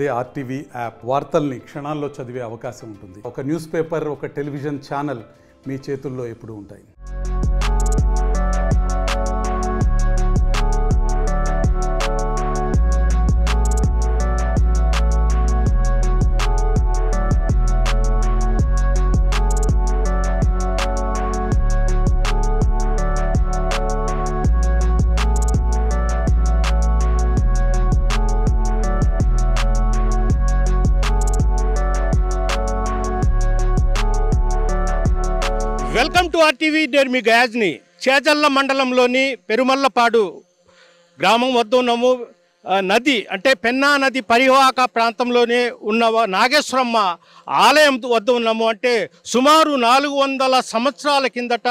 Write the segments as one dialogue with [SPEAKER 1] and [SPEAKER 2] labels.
[SPEAKER 1] అదే RTV app వార్తల్ని క్షణాల్లో చదివే అవకాశం ఉంటుంది ఒక న్యూస్ పేపర్ ఒక టెలివిజన్ ఛానల్ మీ చేతుల్లో ఎప్పుడు ఉంటాయి నేను మీ గయాజ్ని చేజల్ల మండలంలోని పెరుమల్లపాడు గ్రామం వద్ద ఉన్నాము నది అంటే పెన్నా నది పరివాహక ప్రాంతంలోనే ఉన్న నాగేశ్వరమ్మ ఆలయం వద్ద ఉన్నాము అంటే సుమారు నాలుగు వందల సంవత్సరాల కిందట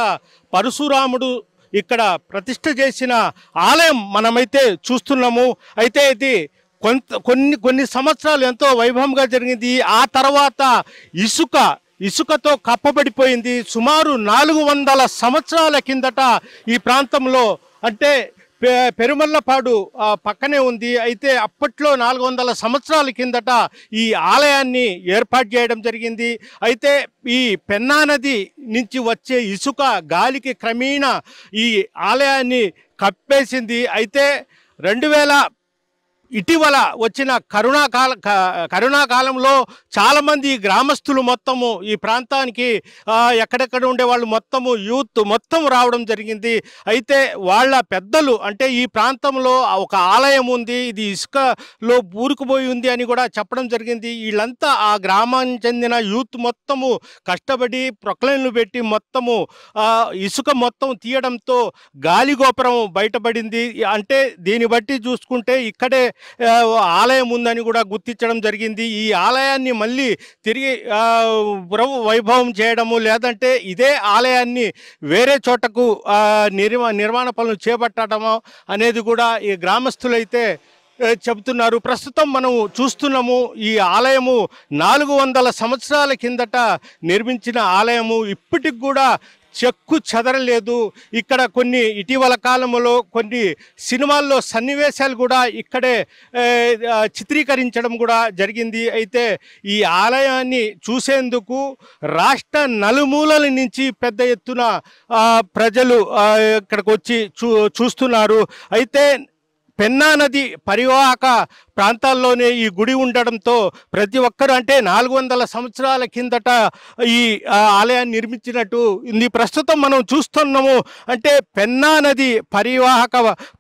[SPEAKER 1] పరశురాముడు ఇక్కడ ప్రతిష్ట చేసిన ఆలయం మనమైతే చూస్తున్నాము అయితే ఇది కొంత కొన్ని కొన్ని సంవత్సరాలు ఎంతో వైభవంగా జరిగింది ఆ తర్వాత ఇసుక ఇసుకతో కప్పబడిపోయింది సుమారు నాలుగు వందల సంవత్సరాల కిందట ఈ ప్రాంతంలో అంటే పె పెరుమల్లపాడు పక్కనే ఉంది అయితే అప్పట్లో నాలుగు వందల సంవత్సరాల కిందట ఈ ఆలయాన్ని ఏర్పాటు చేయడం జరిగింది అయితే ఈ పెన్నా నది నుంచి వచ్చే ఇసుక గాలికి క్రమేణా ఈ ఆలయాన్ని కప్పేసింది అయితే రెండు వేల ఇటీవల వచ్చిన కరోనా కాల కరోనా కాలంలో చాలామంది గ్రామస్తులు మొత్తము ఈ ప్రాంతానికి ఎక్కడెక్కడ ఉండే వాళ్ళు మొత్తము యూత్ మొత్తం రావడం జరిగింది అయితే వాళ్ళ పెద్దలు అంటే ఈ ప్రాంతంలో ఒక ఆలయం ఉంది ఇది ఇసుకలో ఊరుకుపోయి ఉంది అని కూడా చెప్పడం జరిగింది వీళ్ళంతా ఆ గ్రామానికి చెందిన యూత్ మొత్తము కష్టపడి ప్రొక్లైన్లు పెట్టి మొత్తము ఇసుక మొత్తం తీయడంతో గాలిగోపురం బయటపడింది అంటే దీన్ని బట్టి చూసుకుంటే ఇక్కడే ఆలయం ఉందని కూడా గుర్తించడం జరిగింది ఈ ఆలయాన్ని మళ్ళీ తిరిగి ప్రభు వైభవం చేయడము లేదంటే ఇదే ఆలయాన్ని వేరే చోటకు నిర్మా నిర్మాణ పనులు చేపట్టడము అనేది కూడా ఈ గ్రామస్తులైతే చెబుతున్నారు ప్రస్తుతం మనం చూస్తున్నాము ఈ ఆలయము నాలుగు వందల సంవత్సరాల కిందట నిర్మించిన ఆలయము ఇప్పటికి కూడా చెక్కు చెదరలేదు ఇక్కడ కొన్ని ఇటీవల కాలంలో కొన్ని సినిమాల్లో సన్నివేశాలు కూడా ఇక్కడే చిత్రీకరించడం కూడా జరిగింది అయితే ఈ ఆలయాన్ని చూసేందుకు రాష్ట్ర నలుమూలల నుంచి పెద్ద ఎత్తున ప్రజలు ఇక్కడికి వచ్చి చూ చూస్తున్నారు అయితే పెన్నా నది పరివాహక ప్రాంతాల్లోనే ఈ గుడి ఉండడంతో ప్రతి ఒక్కరు అంటే నాలుగు వందల సంవత్సరాల కిందట ఈ ఆలయాన్ని నిర్మించినట్టు ఇది ప్రస్తుతం మనం చూస్తున్నాము అంటే పెన్నా నది పరివాహక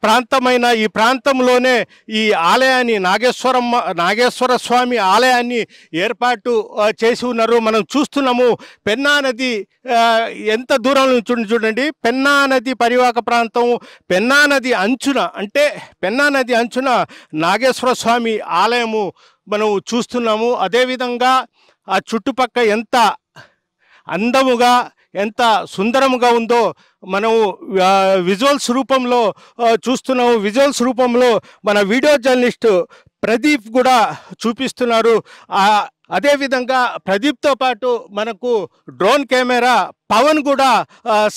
[SPEAKER 1] ప్రాంతమైన ఈ ప్రాంతంలోనే ఈ ఆలయాన్ని నాగేశ్వరమ్మ నాగేశ్వర స్వామి ఆలయాన్ని ఏర్పాటు చేసి ఉన్నారు మనం చూస్తున్నాము పెన్నా నది ఎంత దూరం నుంచి చూడండి పెన్నా నది పరివాహక ప్రాంతం పెన్నా నది అంచున అంటే పెన్నా నది అంచున నాగేశ్వర స్వామి స్వామి ఆలయము మనం చూస్తున్నాము అదేవిధంగా ఆ చుట్టుపక్క ఎంత అందముగా ఎంత సుందరముగా ఉందో మనము విజువల్స్ రూపంలో చూస్తున్నాము విజువల్స్ రూపంలో మన వీడియో జర్నలిస్ట్ ప్రదీప్ కూడా చూపిస్తున్నారు అదేవిధంగా ప్రదీప్తో పాటు మనకు డ్రోన్ కెమెరా పవన్ కూడా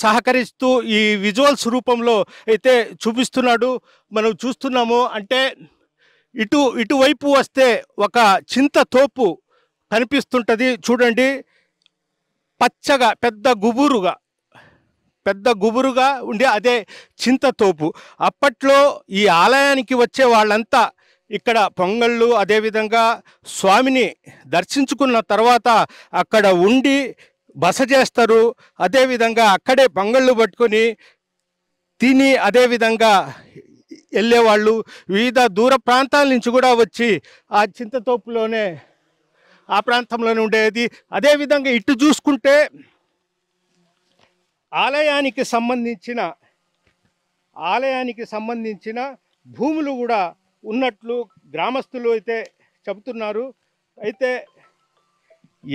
[SPEAKER 1] సహకరిస్తూ ఈ విజువల్స్ రూపంలో అయితే చూపిస్తున్నాడు మనం చూస్తున్నాము అంటే ఇటు ఇటువైపు వస్తే ఒక చింత తోపు కనిపిస్తుంటుంది చూడండి పచ్చగా పెద్ద గుబురుగా పెద్ద గుబురుగా ఉండే అదే చింతతోపు అప్పట్లో ఈ ఆలయానికి వచ్చే వాళ్ళంతా ఇక్కడ పొంగళ్ళు అదేవిధంగా స్వామిని దర్శించుకున్న తర్వాత అక్కడ ఉండి బస చేస్తారు అదేవిధంగా అక్కడే పొంగళ్ళు పట్టుకొని తిని అదేవిధంగా వెళ్ళేవాళ్ళు వివిధ దూర ప్రాంతాల నుంచి కూడా వచ్చి ఆ చింతతోపులోనే ఆ ప్రాంతంలోనే ఉండేది అదేవిధంగా ఇటు చూసుకుంటే ఆలయానికి సంబంధించిన ఆలయానికి సంబంధించిన భూములు కూడా ఉన్నట్లు గ్రామస్తులు అయితే చెబుతున్నారు అయితే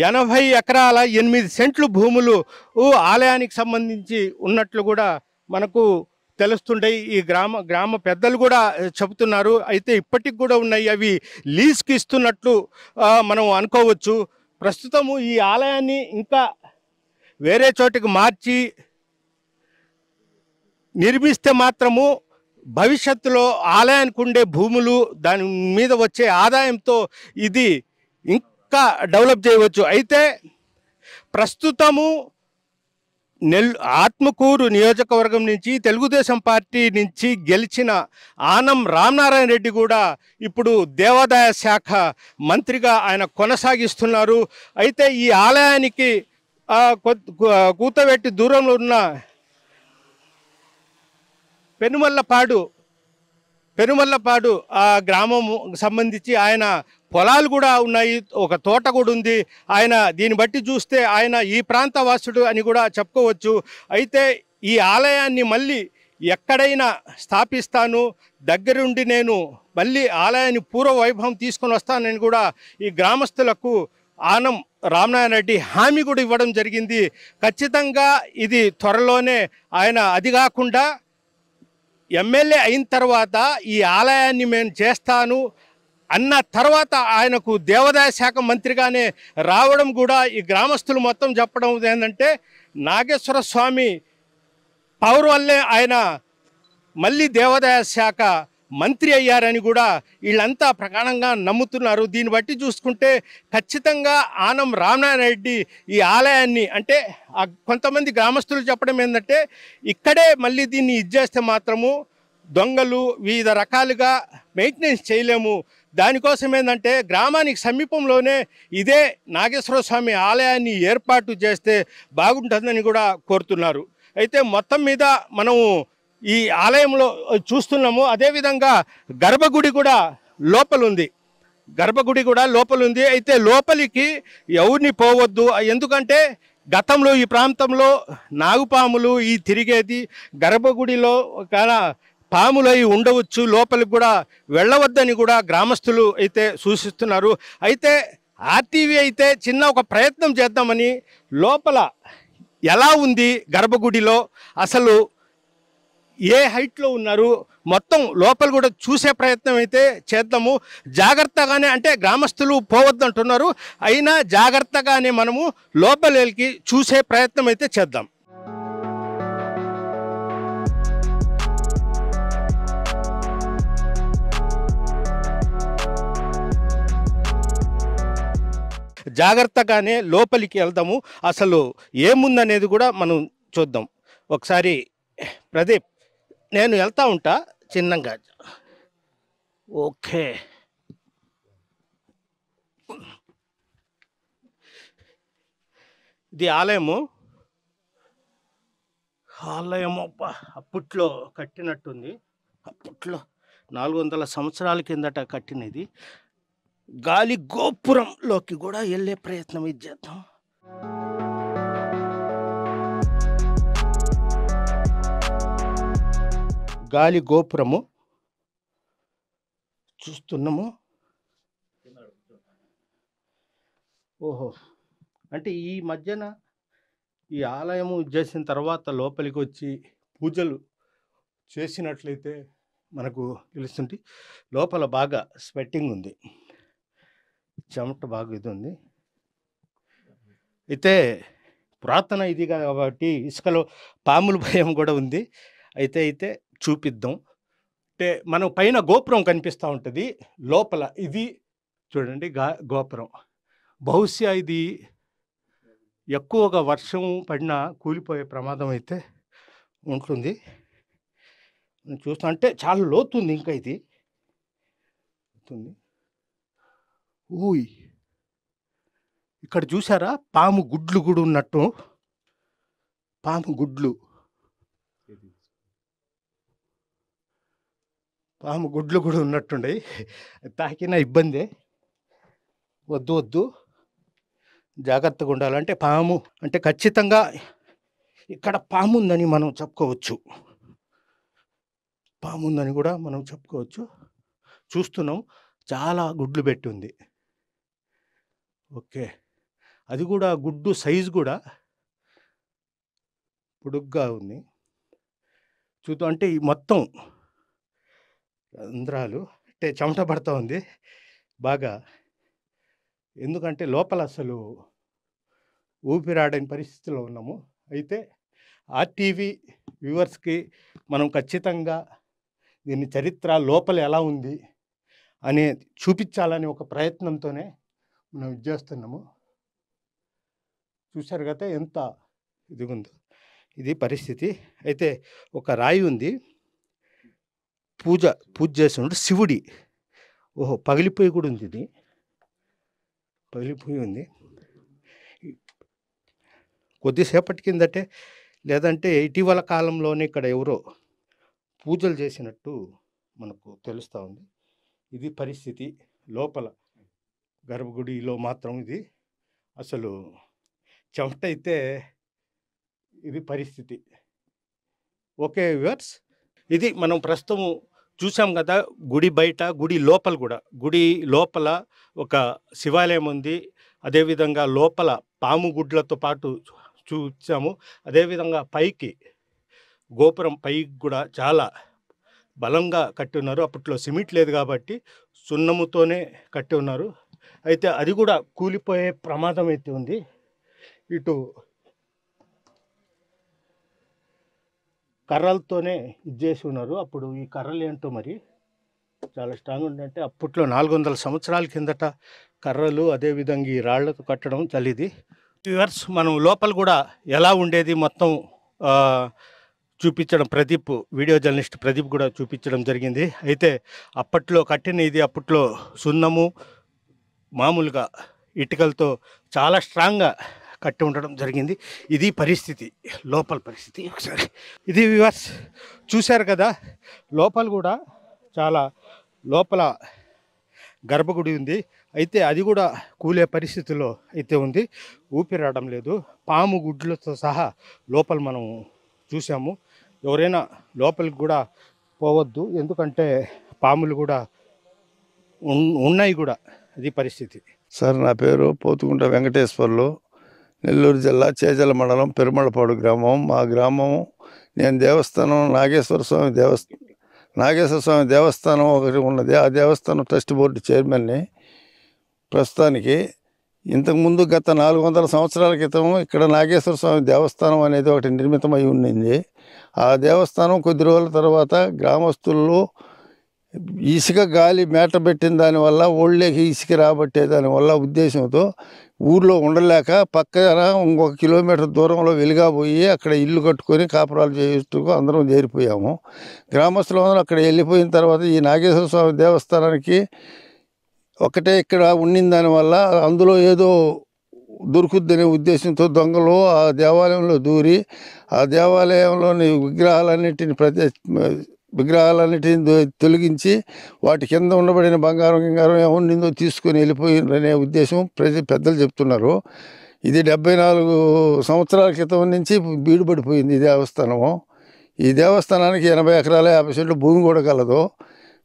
[SPEAKER 1] ఎనభై ఎకరాల ఎనిమిది సెంట్లు భూములు ఆలయానికి సంబంధించి ఉన్నట్లు కూడా మనకు తెలుస్తుంటాయి ఈ గ్రామ గ్రామ పెద్దలు కూడా చెబుతున్నారు అయితే ఇప్పటికి కూడా ఉన్నాయి అవి లీజ్కి ఇస్తున్నట్లు మనం అనుకోవచ్చు ప్రస్తుతము ఈ ఆలయాన్ని ఇంకా వేరే చోటికి మార్చి నిర్మిస్తే మాత్రము భవిష్యత్తులో ఆలయానికి ఉండే భూములు దాని మీద వచ్చే ఆదాయంతో ఇది ఇంకా డెవలప్ చేయవచ్చు అయితే ప్రస్తుతము నెల్ ఆత్మకూరు నియోజకవర్గం నుంచి తెలుగుదేశం పార్టీ నుంచి గెలిచిన ఆనం రామనారాయణ రెడ్డి కూడా ఇప్పుడు దేవాదాయ శాఖ మంత్రిగా ఆయన కొనసాగిస్తున్నారు అయితే ఈ ఆలయానికి కూతవెట్టి దూరంలో ఉన్న పెనుమల్లపాడు పెనుమల్లపాడు ఆ గ్రామం సంబంధించి ఆయన పొలాలు కూడా ఉన్నాయి ఒక తోట కూడా ఉంది ఆయన దీన్ని బట్టి చూస్తే ఆయన ఈ ప్రాంత వాసుడు అని కూడా చెప్పుకోవచ్చు అయితే ఈ ఆలయాన్ని మళ్ళీ ఎక్కడైనా స్థాపిస్తాను దగ్గరుండి నేను మళ్ళీ ఆలయాన్ని పూర్వ వైభవం తీసుకొని వస్తానని కూడా ఈ గ్రామస్తులకు ఆనం రామనారాయణ రెడ్డి హామీ కూడా ఇవ్వడం జరిగింది ఖచ్చితంగా ఇది త్వరలోనే ఆయన అది కాకుండా ఎమ్మెల్యే అయిన తర్వాత ఈ ఆలయాన్ని మేము చేస్తాను అన్న తర్వాత ఆయనకు దేవాదాయ శాఖ మంత్రిగానే రావడం కూడా ఈ గ్రామస్తులు మొత్తం చెప్పడం ఏంటంటే నాగేశ్వర స్వామి పవర్ వల్లే ఆయన మళ్ళీ దేవాదాయ శాఖ మంత్రి అయ్యారని కూడా వీళ్ళంతా ప్రకాణంగా నమ్ముతున్నారు దీన్ని బట్టి చూసుకుంటే ఖచ్చితంగా ఆనం రామనారాయణ రెడ్డి ఈ ఆలయాన్ని అంటే కొంతమంది గ్రామస్తులు చెప్పడం ఏంటంటే ఇక్కడే మళ్ళీ దీన్ని ఇచ్చేస్తే మాత్రము దొంగలు వివిధ రకాలుగా మెయింటెనెన్స్ చేయలేము దానికోసం ఏంటంటే గ్రామానికి సమీపంలోనే ఇదే నాగేశ్వర స్వామి ఆలయాన్ని ఏర్పాటు చేస్తే బాగుంటుందని కూడా కోరుతున్నారు అయితే మొత్తం మీద మనము ఈ ఆలయంలో చూస్తున్నాము అదేవిధంగా గర్భగుడి కూడా లోపలుంది గర్భగుడి కూడా లోపలుంది అయితే లోపలికి ఎవరిని పోవద్దు ఎందుకంటే గతంలో ఈ ప్రాంతంలో నాగుపాములు ఈ తిరిగేది గర్భగుడిలో పాములై ఉండవచ్చు లోపలికి కూడా వెళ్ళవద్దని కూడా గ్రామస్తులు అయితే సూచిస్తున్నారు అయితే ఆర్టీవీ అయితే చిన్న ఒక ప్రయత్నం చేద్దామని లోపల ఎలా ఉంది గర్భగుడిలో అసలు ఏ హైట్లో ఉన్నారు మొత్తం లోపల కూడా చూసే ప్రయత్నం అయితే చేద్దాము జాగ్రత్తగానే అంటే గ్రామస్తులు పోవద్దు అంటున్నారు అయినా జాగ్రత్తగానే మనము లోపలికి చూసే ప్రయత్నం అయితే చేద్దాం జాగ్రత్తగానే లోపలికి వెళ్దాము అసలు ఏముందనేది కూడా మనం చూద్దాం ఒకసారి ప్రదీప్ నేను వెళ్తా ఉంటా చిన్నంగా ఓకే ఇది ఆలయము ఆలయం అప్పట్లో కట్టినట్టుంది అప్పట్లో నాలుగు వందల సంవత్సరాల కిందట కట్టినది గాలి గోపురంలోకి కూడా వెళ్ళే ప్రయత్నం ఇది చేద్దాం గాలి గోపురము చూస్తున్నాము ఓహో అంటే ఈ మధ్యన ఈ ఆలయము చేసిన తర్వాత లోపలికి వచ్చి పూజలు చేసినట్లయితే మనకు తెలుస్తుంది లోపల బాగా స్వెట్టింగ్ ఉంది చెమట బాగా ఇది ఉంది అయితే పురాతన ఇది కాబట్టి ఇసుకలో పాముల భయం కూడా ఉంది అయితే అయితే చూపిద్దాం అంటే మనం పైన గోపురం కనిపిస్తూ ఉంటుంది లోపల ఇది చూడండి గా గోపురం బహుశా ఇది ఎక్కువగా వర్షం పడినా కూలిపోయే ప్రమాదం అయితే ఉంటుంది చూస్తా అంటే చాలా లోతుంది ఇంకా ఇది ఊయ్ ఇక్కడ చూసారా పాము గుడ్లు కూడా ఉన్నట్టు పాము గుడ్లు పాము గుడ్లు కూడా ఉన్నట్టుండే తాకిన ఇబ్బందే వద్దు వద్దు జాగ్రత్తగా ఉండాలంటే పాము అంటే ఖచ్చితంగా ఇక్కడ పాము ఉందని మనం చెప్పుకోవచ్చు పాము ఉందని కూడా మనం చెప్పుకోవచ్చు చూస్తున్నాం చాలా గుడ్లు పెట్టి ఉంది ఓకే అది కూడా గుడ్డు సైజు కూడా పొడుగ్గా ఉంది చూద్దాం అంటే ఈ మొత్తం రంధ్రాలు అంటే చెమట పడుతూ ఉంది బాగా ఎందుకంటే లోపల అసలు ఊపిరాడని పరిస్థితిలో ఉన్నాము అయితే ఆర్టీవీ వ్యూవర్స్కి మనం ఖచ్చితంగా దీని చరిత్ర లోపల ఎలా ఉంది అనే చూపించాలని ఒక ప్రయత్నంతోనే మనం ఇది చేస్తున్నాము చూశారు కదా ఎంత ఇదిగుందో ఇది పరిస్థితి అయితే ఒక రాయి ఉంది పూజ పూజ చేస్తున్నాడు శివుడి ఓహో పగిలిపోయి కూడా ఉంది ఇది పగిలిపోయి ఉంది కొద్దిసేపటి కిందటే లేదంటే ఇటీవల కాలంలోనే ఇక్కడ ఎవరో పూజలు చేసినట్టు మనకు తెలుస్తూ ఉంది ఇది పరిస్థితి లోపల గర్భగుడిలో మాత్రం ఇది అసలు చెమట అయితే ఇది పరిస్థితి ఓకే వ్యూవర్స్ ఇది మనం ప్రస్తుతం చూసాం కదా గుడి బయట గుడి లోపల కూడా గుడి లోపల ఒక శివాలయం ఉంది అదేవిధంగా లోపల పాము గుడ్లతో పాటు చూసాము అదేవిధంగా పైకి గోపురం పైకి కూడా చాలా బలంగా కట్టి ఉన్నారు అప్పట్లో సిమెంట్ లేదు కాబట్టి సున్నముతోనే కట్టి ఉన్నారు అయితే అది కూడా కూలిపోయే ప్రమాదం అయితే ఉంది ఇటు కర్రలతోనే ఇది చేసి ఉన్నారు అప్పుడు ఈ కర్రలు ఏంటో మరి చాలా స్ట్రాంగ్ ఉందంటే అప్పట్లో నాలుగు వందల సంవత్సరాల కిందట కర్రలు అదేవిధంగా ఈ రాళ్లతో కట్టడం చలిది వ్యూవర్స్ మనం లోపల కూడా ఎలా ఉండేది మొత్తం చూపించడం ప్రదీప్ వీడియో జర్నలిస్ట్ ప్రదీప్ కూడా చూపించడం జరిగింది అయితే అప్పట్లో కట్టిన ఇది అప్పట్లో సున్నము మామూలుగా ఇటుకలతో చాలా స్ట్రాంగ్గా కట్టి ఉండడం జరిగింది ఇది పరిస్థితి లోపల పరిస్థితి ఒకసారి ఇది వివర్స్ చూశారు కదా లోపల కూడా చాలా లోపల గర్భగుడి ఉంది అయితే అది కూడా కూలే పరిస్థితిలో అయితే ఉంది ఊపిరాడడం లేదు పాము గుడ్లతో సహా లోపల మనం చూసాము ఎవరైనా లోపలికి కూడా పోవద్దు ఎందుకంటే పాములు కూడా ఉన్నాయి కూడా అది పరిస్థితి
[SPEAKER 2] సార్ నా పేరు పోతుకుంట వెంకటేశ్వర్లు నెల్లూరు జిల్లా చేజల మండలం పెరుమళ్ళపాడు గ్రామం మా గ్రామం నేను దేవస్థానం నాగేశ్వర స్వామి దేవస్థానం నాగేశ్వర స్వామి దేవస్థానం ఒకటి ఉన్నది ఆ దేవస్థానం ట్రస్ట్ బోర్డు చైర్మన్ని ప్రస్తుతానికి ఇంతకుముందు గత నాలుగు వందల సంవత్సరాల క్రితం ఇక్కడ నాగేశ్వర స్వామి దేవస్థానం అనేది ఒకటి నిర్మితమై ఉండింది ఆ దేవస్థానం కొద్ది రోజుల తర్వాత గ్రామస్తులు ఇసుక గాలి మేట పెట్టిన దానివల్ల ఒళ్ళకి ఇసుక రాబట్టే దానివల్ల ఉద్దేశంతో ఊర్లో ఉండలేక పక్కన ఇంకొక కిలోమీటర్ దూరంలో వెలుగా పోయి అక్కడ ఇల్లు కట్టుకొని కాపురాలు చేస్తూ అందరం చేరిపోయాము గ్రామస్తులందరూ అక్కడ వెళ్ళిపోయిన తర్వాత ఈ నాగేశ్వర స్వామి దేవస్థానానికి ఒకటే ఇక్కడ ఉండిన దానివల్ల అందులో ఏదో దొరుకుద్దనే ఉద్దేశంతో దొంగలు ఆ దేవాలయంలో దూరి ఆ దేవాలయంలోని విగ్రహాలన్నింటిని ప్రతి విగ్రహాలన్నిటిని తొలగించి వాటి కింద ఉండబడిన బంగారం బంగారం ఏముండిందో తీసుకొని వెళ్ళిపోయిందనే ఉద్దేశం ప్రజ పెద్దలు చెప్తున్నారు ఇది డెబ్బై నాలుగు సంవత్సరాల క్రితం నుంచి బీడుపడిపోయింది ఈ దేవస్థానము ఈ దేవస్థానానికి ఎనభై ఎకరాల యాభై సెంట్లు భూమి కూడా కలదు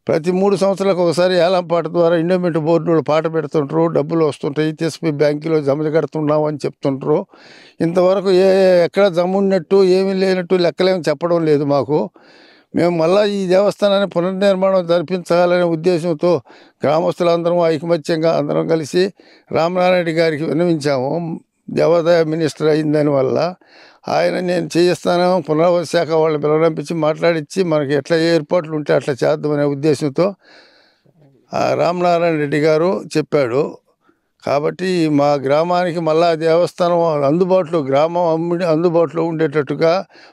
[SPEAKER 2] ప్రతి మూడు సంవత్సరాలకు ఒకసారి ఏలంపాట ద్వారా ఇండోమెంట్ బోర్డు వాళ్ళు పాట పెడుతుంటారు డబ్బులు వస్తుంటాయి తీసుకు బ్యాంకులో జమ కడుతున్నాం అని చెప్తుంటారు ఇంతవరకు ఏ ఎక్కడ జమ ఉన్నట్టు ఏమీ లేనట్టు లెక్కలేం చెప్పడం లేదు మాకు మేము మళ్ళా ఈ దేవస్థానాన్ని పునర్నిర్మాణం జరిపించాలనే ఉద్దేశంతో గ్రామస్తులందరం ఐకమత్యంగా అందరం కలిసి రామనారాయణ గారికి విన్నవించాము దేవాదాయ మినిస్టర్ అయిందని వల్ల ఆయన నేను చేయిస్తాను పునరావాస శాఖ వాళ్ళని పిలవడంపించి మాట్లాడించి మనకి ఎట్లా ఏర్పాట్లు ఉంటే అట్లా చేద్దామనే ఉద్దేశంతో రామనారాయణ రెడ్డి గారు చెప్పాడు కాబట్టి మా గ్రామానికి మళ్ళా దేవస్థానం అందుబాటులో గ్రామం అమ్ముడి అందుబాటులో ఉండేటట్టుగా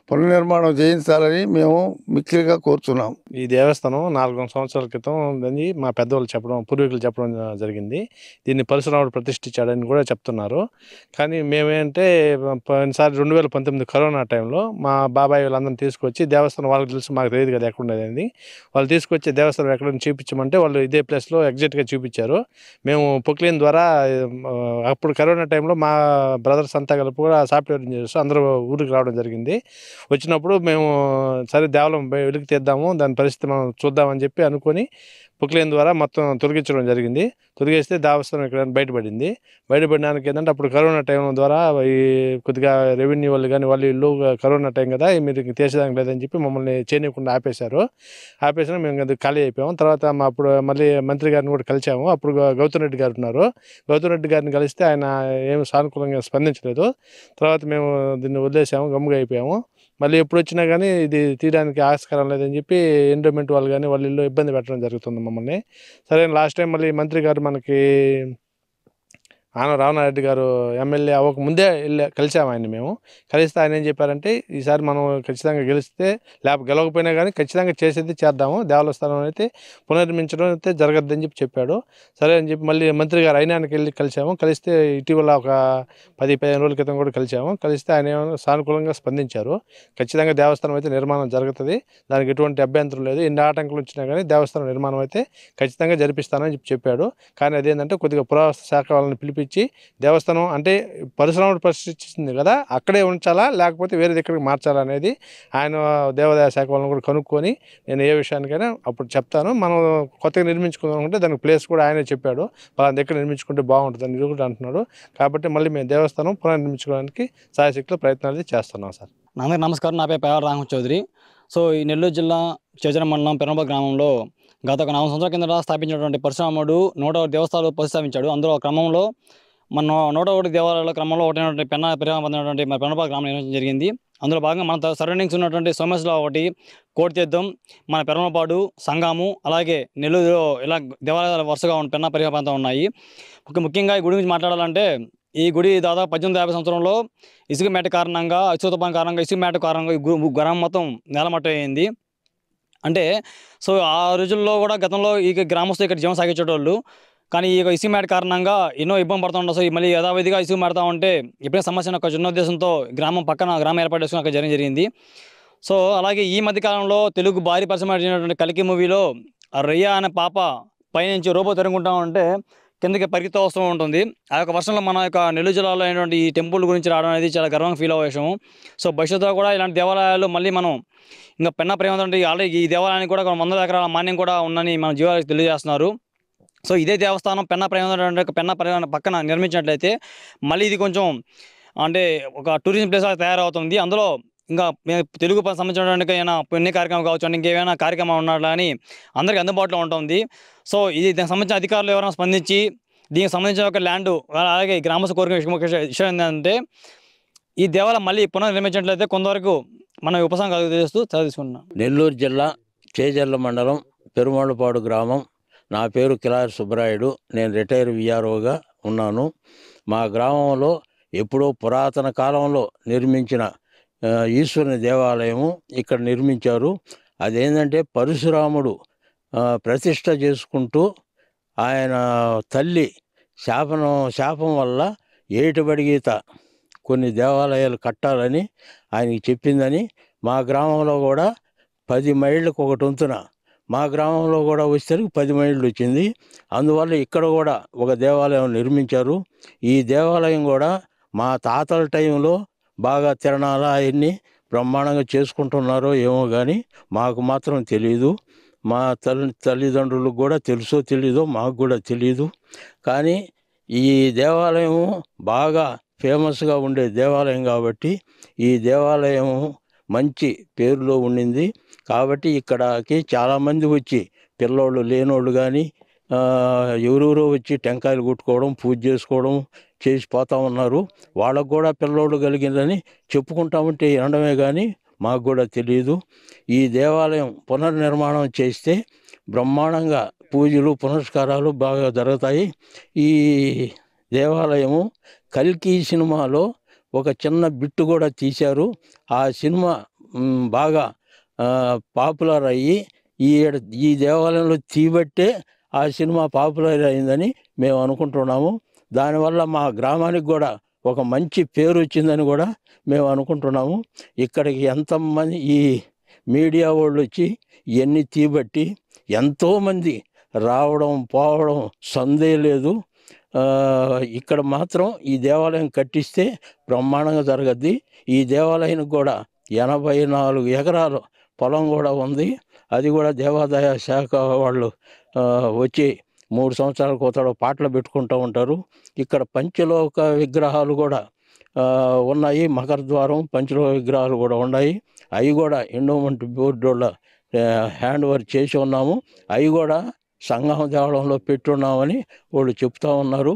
[SPEAKER 2] పునర్నిర్మాణం చేయించాలని మేము మిక్కిలిగా కోరుతున్నాం
[SPEAKER 3] ఈ దేవస్థానం నాలుగు సంవత్సరాల క్రితం అని మా పెద్దవాళ్ళు చెప్పడం పూర్వీకులు చెప్పడం జరిగింది దీన్ని పరశురాముడు ప్రతిష్ఠించాడని కూడా చెప్తున్నారు కానీ మేమేంటే పోయినసారి రెండు వేల పంతొమ్మిది కరోనా టైంలో మా బాబాయ్ వాళ్ళందరినీ తీసుకొచ్చి దేవస్థానం వాళ్ళకి తెలుసు మాకు తెలియదు కదా ఎక్కడ ఉండేది వాళ్ళు తీసుకొచ్చి దేవస్థానం ఎక్కడ చూపించమంటే వాళ్ళు ఇదే ప్లేస్లో ఎగ్జాక్ట్గా చూపించారు మేము పొక్లిన్ ద్వారా అప్పుడు కరోనా టైంలో మా బ్రదర్స్ అంతా కలిపి కూడా సాఫ్ట్వేర్ ఇంజనీర్స్ అందరూ ఊరికి రావడం జరిగింది వచ్చినప్పుడు మేము సరే దేవాలయం వెలికి తీద్దాము దాని పరిస్థితి మనం చూద్దామని చెప్పి అనుకొని పొక్లేన్ ద్వారా మొత్తం తొలగించడం జరిగింది తొలగిస్తే దావస్థానం ఇక్కడ బయటపడింది బయటపడడానికి ఏంటంటే అప్పుడు కరోనా టైం ద్వారా ఈ కొద్దిగా రెవెన్యూ వాళ్ళు కానీ వాళ్ళు ఇల్లు కరోనా టైం కదా మీరు తీసేదానికి లేదని చెప్పి మమ్మల్ని చేయకుండా ఆపేశారు ఆపేసిన మేము అది ఖాళీ అయిపోయాము తర్వాత మా అప్పుడు మళ్ళీ మంత్రి గారిని కూడా కలిసాము అప్పుడు గౌతమ్ రెడ్డి గారు ఉన్నారు గౌతమ్ రెడ్డి గారిని కలిస్తే ఆయన ఏమి సానుకూలంగా స్పందించలేదు తర్వాత మేము దీన్ని వదిలేసాము గమ్ముగా అయిపోయాము మళ్ళీ ఎప్పుడు వచ్చినా కానీ ఇది తీయడానికి ఆస్కారం లేదని చెప్పి ఎండోమెంట్ వాళ్ళు కానీ వాళ్ళు ఇల్లు ఇబ్బంది పెట్టడం జరుగుతుంది మమ్మల్ని సరే లాస్ట్ టైం మళ్ళీ మంత్రి గారు మనకి ఆయన రామనారెడ్డి గారు ఎమ్మెల్యే అవ్వక ముందే వెళ్ళి కలిసాము ఆయన మేము కలిస్తే ఆయన ఏం చెప్పారంటే ఈసారి మనం ఖచ్చితంగా గెలిస్తే లేక గెలవకపోయినా కానీ ఖచ్చితంగా చేసేది చేద్దాము దేవాలస్థానం అయితే పునర్నిర్మించడం అయితే జరగద్దని చెప్పి చెప్పాడు సరే అని చెప్పి మళ్ళీ మంత్రి గారు ఆయనకి వెళ్ళి కలిసాము కలిస్తే ఇటీవల ఒక పది పదిహేను రోజుల క్రితం కూడా కలిసాము కలిస్తే ఆయన సానుకూలంగా స్పందించారు ఖచ్చితంగా దేవస్థానం అయితే నిర్మాణం జరుగుతుంది దానికి ఎటువంటి అభ్యంతరం లేదు ఎన్ని ఆటంకులు వచ్చినా కానీ దేవస్థానం నిర్మాణం అయితే ఖచ్చితంగా జరిపిస్తానని చెప్పి చెప్పాడు కానీ అదేంటంటే కొద్దిగా పురావస్తు శాఖ వాళ్ళని పిలిపి పంపించి దేవస్థానం అంటే పరిశ్రమలు పరిశీలించింది కదా అక్కడే ఉంచాలా లేకపోతే వేరే దగ్గరికి మార్చాలా అనేది ఆయన దేవాదాయ శాఖ వాళ్ళని కూడా కనుక్కొని నేను ఏ విషయానికైనా అప్పుడు చెప్తాను మనం కొత్తగా నిర్మించుకుందాం అనుకుంటే దానికి ప్లేస్ కూడా ఆయనే చెప్పాడు వాళ్ళ దగ్గర నిర్మించుకుంటే బాగుంటుంది అని కూడా అంటున్నాడు కాబట్టి మళ్ళీ మేము దేవస్థానం పునర్నిర్మించుకోవడానికి సాయశక్తులు ప్రయత్నాలు
[SPEAKER 4] చేస్తున్నాం సార్ అందరికీ నమస్కారం నా పేరు పేవర్ రామ చౌదరి సో ఈ నెల్లూరు జిల్లా చేజన మండలం పెరంబ గ్రామంలో గత ఒక నాలుగు సంవత్సరాల కింద స్థాపించినటువంటి పరశురాముడు నూట ఒకటి దేవస్థానాలు ప్రతిష్టాపించాడు అందులో క్రమంలో మన నూట ఒకటి దేవాలయాల క్రమంలో ఒకటి పెన్న పరిహారం పొందినటువంటి మన పెన్నపాక గ్రామం నిర్వహించడం జరిగింది అందులో భాగంగా మన సరౌండింగ్స్ ఉన్నటువంటి సోమేశ్వర ఒకటి కోటితీర్థం మన పెరమపాడు సంగాము అలాగే నెల్లూరులో ఇలా దేవాలయాలు వరుసగా ఉన్న పెన్న పరిహార ప్రాంతం ఉన్నాయి ముఖ్యంగా ఈ గుడి గురించి మాట్లాడాలంటే ఈ గుడి దాదాపు పద్దెనిమిది యాభై సంవత్సరంలో ఇసుక మేట కారణంగా అచ్యుతపాన్ కారణంగా ఇసుక మేట కారణంగా గ్రామం మొత్తం నేలమట్టయింది అయింది అంటే సో ఆ రోజుల్లో కూడా గతంలో ఈ గ్రామస్తులు ఇక్కడ జీవనం సాగించేటోళ్ళు కానీ ఈ ఇసుక మేడ కారణంగా ఎన్నో ఇబ్బంది పడుతుంటాం సో మళ్ళీ యథావిధిగా ఇసుక మేడతా ఉంటే ఎప్పుడైనా సమస్య ఒక చిన్న ఉద్దేశంతో గ్రామం పక్కన గ్రామం ఏర్పాటు చేసుకుని అక్కడ జరగడం జరిగింది సో అలాగే ఈ మధ్యకాలంలో తెలుగు భారీ పరిశ్రమ కలికి మూవీలో రయ్య అనే పాప పైనుంచి రోబో తరుముకుంటా ఉంటే కిందకి పరిగెత్త అవసరం ఉంటుంది ఆ యొక్క వర్షంలో మన యొక్క నెల్లూరు జిల్లాలో అయినటువంటి ఈ టెంపుల్ గురించి రావడం అనేది చాలా గర్వంగా ఫీల్ విషయం సో భవిష్యత్తులో కూడా ఇలాంటి దేవాలయాలు మళ్ళీ మనం ఇంకా పెన్న ప్రేమ ఆల్రెడీ ఈ దేవాలయానికి కూడా వందల ఎకరాల మాన్యం కూడా ఉందని మన జీవాలకు తెలియజేస్తున్నారు సో ఇదే దేవస్థానం పెన్న ప్రేమ పెన్న ప్రేమ పక్కన నిర్మించినట్లయితే మళ్ళీ ఇది కొంచెం అంటే ఒక టూరిజం ప్లేస్ తయారవుతుంది అందులో ఇంకా తెలుగు సంబంధించినటువంటి ఏమైనా ఎన్ని కార్యక్రమం కావచ్చు ఇంకేమైనా కార్యక్రమం ఉన్నాడా అని అందరికీ అందుబాటులో ఉంటుంది సో ఇది దానికి సంబంధించిన అధికారులు ఎవరైనా స్పందించి దీనికి సంబంధించిన ఒక ల్యాండ్ అలాగే గ్రామస్థ కోరిక విషయం ఏంటంటే ఈ దేవాలయం మళ్ళీ పునర్నిర్మించినట్లయితే కొంతవరకు మనం ఉపశమనం చేస్తూ చదివిస్తున్నాం
[SPEAKER 5] నెల్లూరు జిల్లా చేజర్ల మండలం పెరుమాళ్ళపాడు గ్రామం నా పేరు కిలారి సుబ్బరాయుడు నేను రిటైర్ విఆర్ఓగా ఉన్నాను మా గ్రామంలో ఎప్పుడో పురాతన కాలంలో నిర్మించిన ఈశ్వరుని దేవాలయము ఇక్కడ నిర్మించారు అదేంటంటే పరశురాముడు ప్రతిష్ట చేసుకుంటూ ఆయన తల్లి శాపనం శాపం వల్ల ఏటుబడి గీత కొన్ని దేవాలయాలు కట్టాలని ఆయనకి చెప్పిందని మా గ్రామంలో కూడా పది మైళ్ళకు ఒకటి ఉంతున మా గ్రామంలో కూడా వచ్చేసరికి పది మైళ్ళు వచ్చింది అందువల్ల ఇక్కడ కూడా ఒక దేవాలయం నిర్మించారు ఈ దేవాలయం కూడా మా తాతల టైంలో బాగా తిరణాలా అవన్నీ బ్రహ్మాండంగా చేసుకుంటున్నారో ఏమో కానీ మాకు మాత్రం తెలియదు మా తల్లి తల్లిదండ్రులకు కూడా తెలుసో తెలీదో మాకు కూడా తెలియదు కానీ ఈ దేవాలయము బాగా ఫేమస్గా ఉండే దేవాలయం కాబట్టి ఈ దేవాలయం మంచి పేరులో ఉండింది కాబట్టి ఇక్కడకి చాలామంది వచ్చి పిల్లోళ్ళు లేనోళ్ళు కానీ ఎవరెవరో వచ్చి టెంకాయలు కొట్టుకోవడం పూజ చేసుకోవడం చేసిపోతా ఉన్నారు వాళ్ళకు కూడా పిల్లోళ్ళు కలిగిందని చెప్పుకుంటా ఉంటే వినడమే కానీ మాకు కూడా తెలియదు ఈ దేవాలయం పునర్నిర్మాణం చేస్తే బ్రహ్మాండంగా పూజలు పునస్కారాలు బాగా జరుగుతాయి ఈ దేవాలయము కల్కి సినిమాలో ఒక చిన్న బిట్టు కూడా తీశారు ఆ సినిమా బాగా పాపులర్ అయ్యి ఈ ఈ దేవాలయంలో తీబట్టే ఆ సినిమా పాపులర్ అయిందని మేము అనుకుంటున్నాము దానివల్ల మా గ్రామానికి కూడా ఒక మంచి పేరు వచ్చిందని కూడా మేము అనుకుంటున్నాము ఇక్కడికి ఎంతమంది ఈ మీడియా వాళ్ళు వచ్చి ఎన్ని తీబట్టి ఎంతోమంది రావడం పోవడం సందే లేదు ఇక్కడ మాత్రం ఈ దేవాలయం కట్టిస్తే బ్రహ్మాండంగా జరగద్ది ఈ దేవాలయానికి కూడా ఎనభై నాలుగు ఎకరాలు పొలం కూడా ఉంది అది కూడా దేవాదాయ శాఖ వాళ్ళు వచ్చి మూడు సంవత్సరాలకు కోతాడు పాటలు పెట్టుకుంటూ ఉంటారు ఇక్కడ పంచలోక విగ్రహాలు కూడా ఉన్నాయి మకర ద్వారం పంచలోక విగ్రహాలు కూడా ఉన్నాయి అవి కూడా ఎన్నో బోర్డు వాళ్ళ హ్యాండ్ ఓవర్ చేసి ఉన్నాము అవి కూడా సంఘం దేవాలయంలో పెట్టున్నామని వాళ్ళు చెప్తూ ఉన్నారు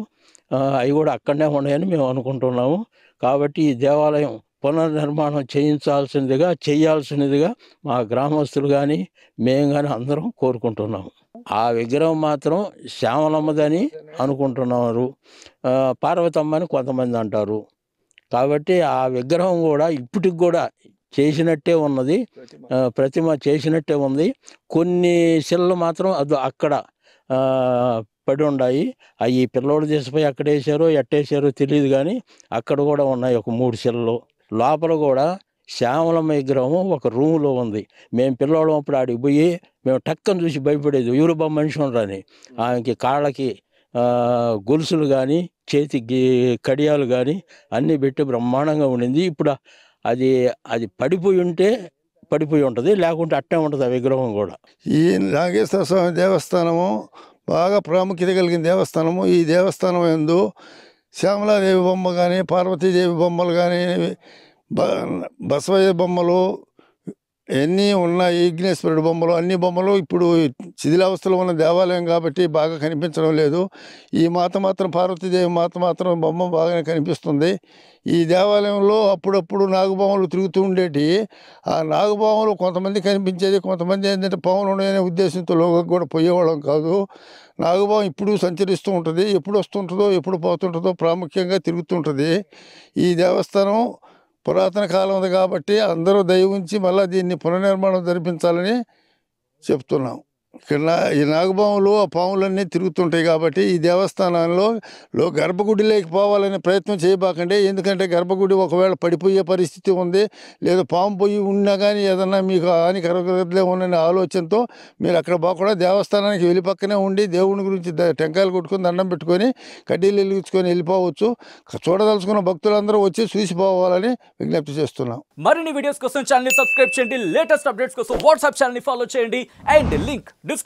[SPEAKER 5] అవి కూడా అక్కడనే ఉన్నాయని మేము అనుకుంటున్నాము కాబట్టి ఈ దేవాలయం పునర్నిర్మాణం చేయించాల్సిందిగా చేయాల్సినదిగా మా గ్రామస్తులు కానీ మేము కానీ అందరం కోరుకుంటున్నాము ఆ విగ్రహం మాత్రం శ్యామలమ్మదని అనుకుంటున్నారు పార్వతమ్మని కొంతమంది అంటారు కాబట్టి ఆ విగ్రహం కూడా ఇప్పటికి కూడా చేసినట్టే ఉన్నది ప్రతిమ చేసినట్టే ఉంది కొన్ని శిలలు మాత్రం అది అక్కడ పడి ఉన్నాయి అవి పిల్లోడు తీసిపోయి ఎక్కడేసారో వేసారో ఎట్టేసారో తెలియదు కానీ అక్కడ కూడా ఉన్నాయి ఒక మూడు శిలలు లోపల కూడా శ్యామలమ్మ విగ్రహం ఒక రూములో ఉంది మేము పిల్లవాళ్ళం అప్పుడు ఆడికి పోయి మేము టక్కను చూసి భయపడేది ఎవరు బొమ్మ మనిషి ఉండరని ఆమెకి కాళ్ళకి గొలుసులు కానీ చేతికి కడియాలు కానీ అన్నీ పెట్టి బ్రహ్మాండంగా ఉండింది ఇప్పుడు అది
[SPEAKER 2] అది పడిపోయి ఉంటే పడిపోయి ఉంటుంది లేకుంటే అట్టే ఉంటుంది ఆ విగ్రహం కూడా ఈ నాగేశ్వర స్వామి దేవస్థానము బాగా ప్రాముఖ్యత కలిగిన దేవస్థానము ఈ దేవస్థానం ఎందు శ్యామలాదేవి బొమ్మ కానీ పార్వతీదేవి బొమ్మలు కానీ బ బసవయ్య బొమ్మలు ఎన్ని ఉన్న విఘ్నేశ్వరుడు బొమ్మలు అన్ని బొమ్మలు ఇప్పుడు శిథిలావస్థలో ఉన్న దేవాలయం కాబట్టి బాగా కనిపించడం లేదు ఈ మాత మాత్రం పార్వతీదేవి మాత మాత్రం బొమ్మ బాగానే కనిపిస్తుంది ఈ దేవాలయంలో అప్పుడప్పుడు నాగబొమ్మలు తిరుగుతూ ఉండేటి ఆ నాగబొమ్మలు కొంతమంది కనిపించేది కొంతమంది ఏంటంటే పవన్ ఉన్నాయనే ఉద్దేశంతో లోకకు కూడా పోయేవాళ్ళం కాదు నాగుభావం ఇప్పుడు సంచరిస్తూ ఉంటుంది ఎప్పుడు వస్తుంటుందో ఎప్పుడు పోతుంటుందో ప్రాముఖ్యంగా తిరుగుతుంటుంది ఈ దేవస్థానం పురాతన కాలం ఉంది కాబట్టి అందరూ దయ ఉంచి మళ్ళీ దీన్ని పునర్నిర్మాణం జరిపించాలని చెప్తున్నాం ఈ నాగభావంలో ఆ పాములన్నీ తిరుగుతుంటాయి కాబట్టి ఈ దేవస్థానంలో లో గర్భగుడిలోకి పోవాలనే ప్రయత్నం చేయబాకండి ఎందుకంటే గర్భగుడి ఒకవేళ పడిపోయే పరిస్థితి ఉంది లేదా పాము పోయి ఉన్నా కానీ ఏదన్నా మీకు హానికరగలే ఉన్న ఆలోచనతో మీరు అక్కడ పోకుండా దేవస్థానానికి వెళ్ళి పక్కనే ఉండి దేవుని గురించి టెంకాయలు కొట్టుకొని దండం పెట్టుకొని కడ్డీలు వెలిగించుకొని వెళ్ళిపోవచ్చు చూడదలుచుకున్న భక్తులందరూ వచ్చి చూసిపోవాలని విజ్ఞప్తి చేస్తున్నాం
[SPEAKER 4] మరిన్ని వీడియోస్ కోసం ఛానల్ సబ్స్క్రైబ్ చేయండి లేటెస్ట్ అప్డేట్స్ కోసం వాట్సాప్ ఛానల్ ఫాలో చేయండి అండ్ లింక్ description